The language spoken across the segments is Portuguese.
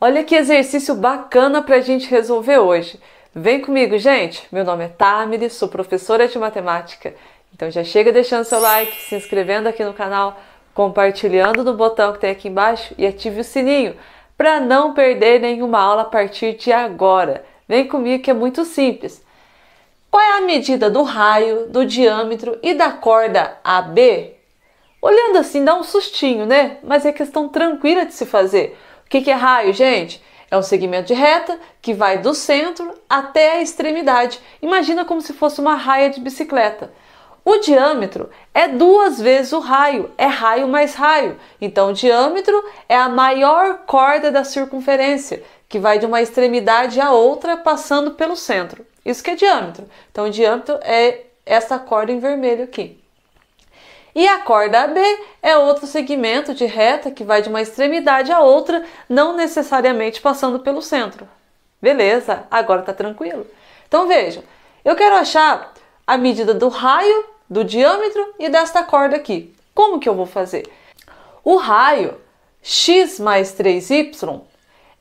Olha que exercício bacana para a gente resolver hoje. Vem comigo, gente! Meu nome é Tamiri, sou professora de matemática. Então já chega deixando seu like, se inscrevendo aqui no canal, compartilhando no botão que tem aqui embaixo e ative o sininho para não perder nenhuma aula a partir de agora. Vem comigo que é muito simples. Qual é a medida do raio, do diâmetro e da corda AB? Olhando assim dá um sustinho, né? Mas é questão tranquila de se fazer. O que é raio, gente? É um segmento de reta que vai do centro até a extremidade. Imagina como se fosse uma raia de bicicleta. O diâmetro é duas vezes o raio, é raio mais raio. Então, o diâmetro é a maior corda da circunferência, que vai de uma extremidade à outra, passando pelo centro. Isso que é diâmetro. Então, diâmetro é essa corda em vermelho aqui. E a corda AB é outro segmento de reta que vai de uma extremidade à outra, não necessariamente passando pelo centro. Beleza, agora tá tranquilo. Então veja, eu quero achar a medida do raio, do diâmetro e desta corda aqui. Como que eu vou fazer? O raio x mais 3y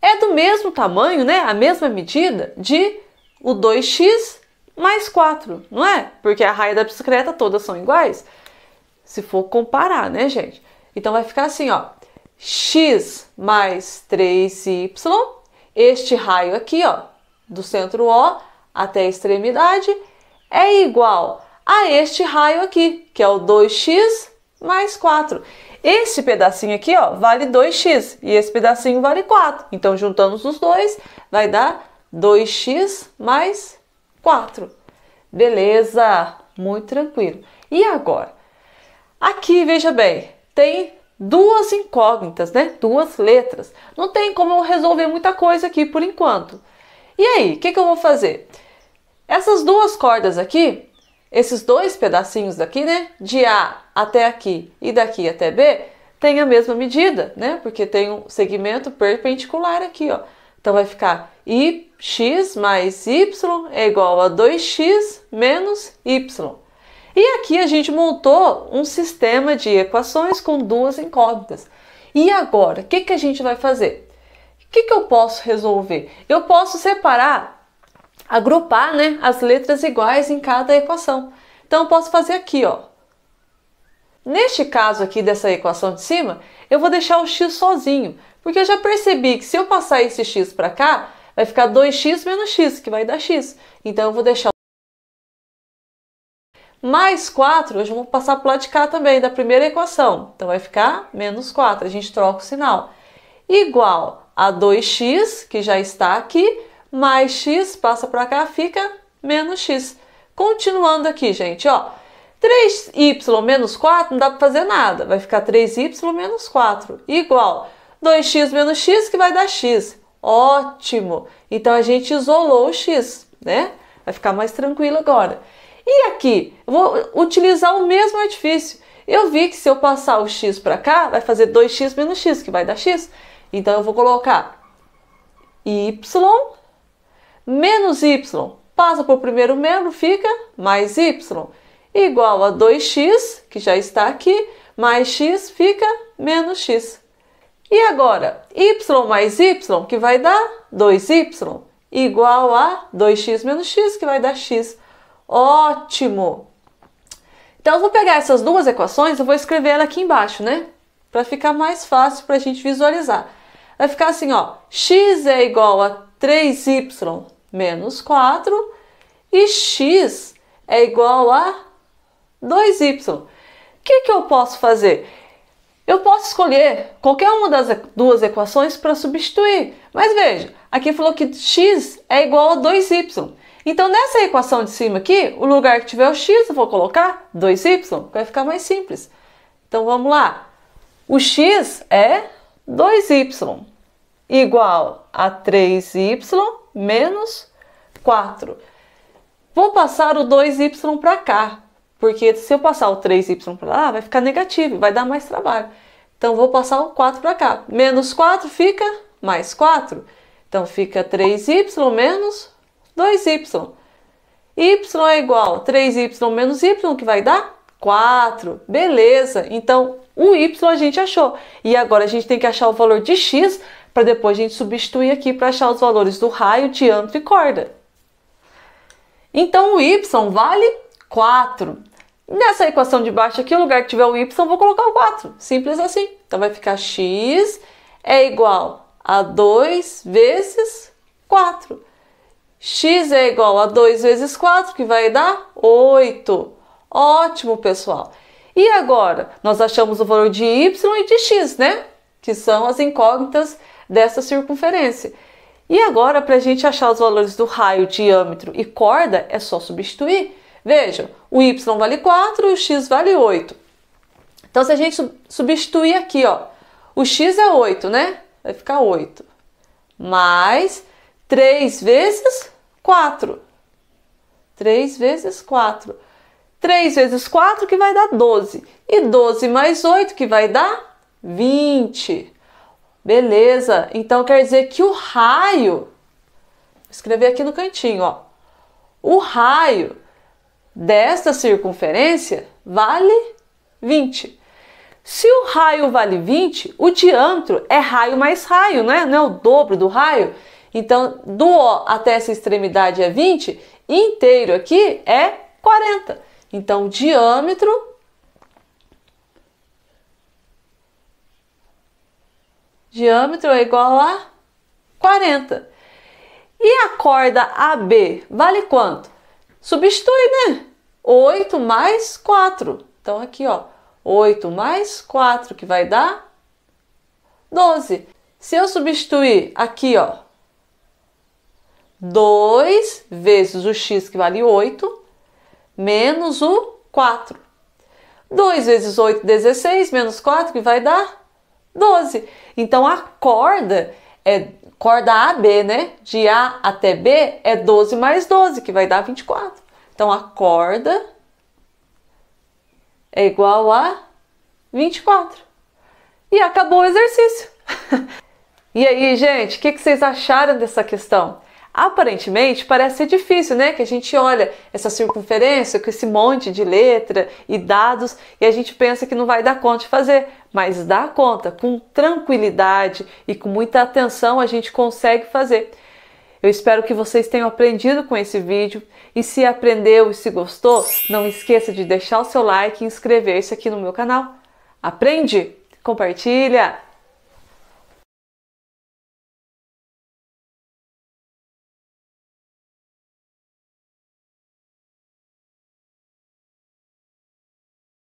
é do mesmo tamanho, né? A mesma medida de o 2x mais 4, não é? Porque a raia da bicicleta todas são iguais. Se for comparar, né, gente? Então vai ficar assim, ó. x mais 3y, este raio aqui, ó, do centro O até a extremidade, é igual a este raio aqui, que é o 2x mais 4. Esse pedacinho aqui, ó, vale 2x e esse pedacinho vale 4. Então, juntando os dois, vai dar 2x mais 4. Beleza, muito tranquilo. E agora? Aqui, veja bem, tem duas incógnitas, né? Duas letras. Não tem como eu resolver muita coisa aqui por enquanto. E aí, o que, que eu vou fazer? Essas duas cordas aqui, esses dois pedacinhos daqui, né? De A até aqui e daqui até B, tem a mesma medida, né? Porque tem um segmento perpendicular aqui, ó. Então vai ficar I x mais y é igual a 2x menos y. E aqui a gente montou um sistema de equações com duas incógnitas. E agora, o que, que a gente vai fazer? O que, que eu posso resolver? Eu posso separar, agrupar né, as letras iguais em cada equação. Então, eu posso fazer aqui, ó. Neste caso aqui dessa equação de cima, eu vou deixar o x sozinho, porque eu já percebi que se eu passar esse x para cá, vai ficar 2x menos x, que vai dar x. Então eu vou deixar mais 4, eu já vou passar para o lado de cá também, da primeira equação. Então vai ficar menos 4, a gente troca o sinal. Igual a 2x, que já está aqui, mais x, passa para cá, fica menos x. Continuando aqui, gente, ó. 3y menos 4 não dá para fazer nada, vai ficar 3y menos 4, igual 2x menos x, que vai dar x. Ótimo! Então a gente isolou o x, né? Vai ficar mais tranquilo agora. E aqui, vou utilizar o mesmo artifício. Eu vi que se eu passar o x para cá, vai fazer 2x menos x, que vai dar x. Então eu vou colocar y menos y. Passa para o primeiro membro, fica mais y. Igual a 2x, que já está aqui, mais x fica menos x. E agora, y mais y, que vai dar 2y, igual a 2x menos x, que vai dar x. Ótimo! Então, eu vou pegar essas duas equações, eu vou escrever ela aqui embaixo, né? Para ficar mais fácil para a gente visualizar. Vai ficar assim, ó, x é igual a 3y menos 4 e x é igual a 2y. O que, que eu posso fazer? Eu posso escolher qualquer uma das duas equações para substituir, mas veja, aqui falou que x é igual a 2y. Então, nessa equação de cima aqui, o lugar que tiver o x, eu vou colocar 2y, vai ficar mais simples. Então, vamos lá. O x é 2y igual a 3y menos 4. Vou passar o 2y para cá. Porque se eu passar o 3y para lá, vai ficar negativo, vai dar mais trabalho. Então vou passar o 4 para cá. Menos 4 fica mais 4. Então fica 3y menos 2y. y é igual a 3y menos y, que vai dar 4. Beleza, então o y a gente achou. E agora a gente tem que achar o valor de x para depois a gente substituir aqui para achar os valores do raio, diâmetro e corda. Então o y vale 4. Nessa equação de baixo aqui, o lugar que tiver o y, vou colocar o 4. Simples assim. Então vai ficar x é igual a 2 vezes 4. x é igual a 2 vezes 4, que vai dar 8. Ótimo, pessoal. E agora, nós achamos o valor de y e de x, né? Que são as incógnitas dessa circunferência. E agora, para a gente achar os valores do raio, diâmetro e corda, é só substituir. Vejam, o y vale 4 e o x vale 8. Então, se a gente substituir aqui, ó, o x é 8, né? Vai ficar 8. Mais 3 vezes 4. 3 vezes 4. 3 vezes 4 que vai dar 12. E 12 mais 8 que vai dar 20. Beleza, então quer dizer que o raio, vou escrever aqui no cantinho, ó. O raio desta circunferência vale 20. Se o raio vale 20, o diâmetro é raio mais raio, né? não é o dobro do raio? Então, do O até essa extremidade é 20, inteiro aqui é 40. Então, diâmetro diâmetro é igual a 40. E a corda AB vale quanto? substitui, né? 8 mais 4. Então, aqui, ó, 8 mais 4, que vai dar 12. Se eu substituir aqui, ó, 2 vezes o x, que vale 8, menos o 4. 2 vezes 8, 16, menos 4, que vai dar 12. Então, a corda é corda AB, né? De A até B é 12 mais 12, que vai dar 24. Então a corda é igual a 24. E acabou o exercício. e aí, gente, o que, que vocês acharam dessa questão? Aparentemente parece ser difícil, né? Que a gente olha essa circunferência com esse monte de letra e dados e a gente pensa que não vai dar conta de fazer, mas dá conta, com tranquilidade e com muita atenção a gente consegue fazer. Eu espero que vocês tenham aprendido com esse vídeo e se aprendeu e se gostou, não esqueça de deixar o seu like e inscrever-se aqui no meu canal. Aprende, compartilha,